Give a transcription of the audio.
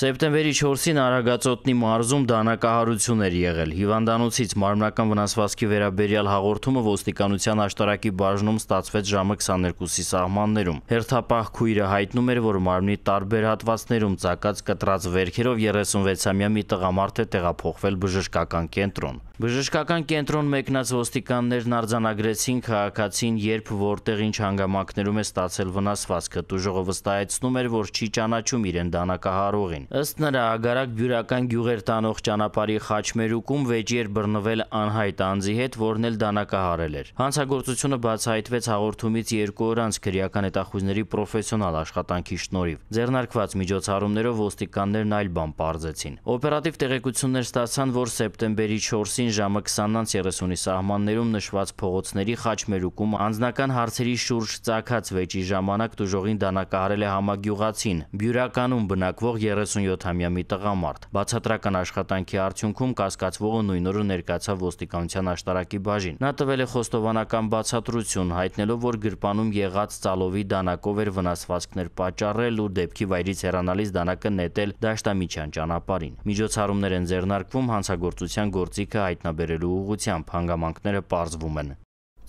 Սեպտեմբերի 4-ին Արագածոտնի մարզում դանակահարություն էր եղել։ Հիվանդանոցից մարմնական վնասվածքի վերաբերյալ հաղորդումը ոստիկանության աշտարակի բաժնում ստացվեց ժամը 22-ի սահմաններում։ Հերթապահ քույրը հայտնում էր, որ մարմնի տարբեր հատվածներում ցակած կտրած վերքերով 36-ամյա մի տղամարդ է տեղափոխվել բժշկական կենտրոն։ Բժշկական կենտրոն մեկնած ոստիկաններն արձանագրեցին քաղաքացին, երբ որտեղ ինչ հանգամանքներում է ստացել վնասվածքը։ Դուժողը վստահեցնում էր, որ չի ճանաչում իրեն դանակահարողին են։ Ըստ նրա, Ագարակ բյուրական գյուղեր տանող ճանապարհի խաչմերուկում վեճի էր բռնվել անհայտ անձի հետ, որն էլ դանակահարել էր։ Հանցագործությունը բացահայտվեց հաղորդումից 2 օր անց քրեական հետախուզների պրոֆեսիոնալ աշխատանքի շնորհիվ։ Ձեռնարկված միջոցառումներով ոստիկաններն այլ բան պարզեցին։ Օպերատիվ տեղեկություններ ստացան, որ սեպտեմբերի 4-ին ժամը 20:30-ի սահմաններում նշված փողոցների խաչմերուկում անձնական հարցերի շուրջ ծակած վեճի ժամանակ դժողին դանակահարել է համագյուղացին։ Բյուրականում բնակվող 30 37-ամյա մի տղամարդ։ Բացատրական աշխատանքի արդյունքում կասկածվողը նույն օրը ներկայացավ ոստիկանության աշտարակի բաժին։ Նա տվել է խոստովանական բացատրություն, հայտնելով, որ գրպանում եղած ծալովի դանակով էր վնասվածքներ պատճառել ու դեպքի վայրից հեռանալիս դանակը նետել դաշտամիջյան ճանապարհին։ Միջոցառումներ են ձեռնարկվում հանցագործության գործիքը հայտնաբերելու ուղղությամբ, հանգամանքները պարզվում են։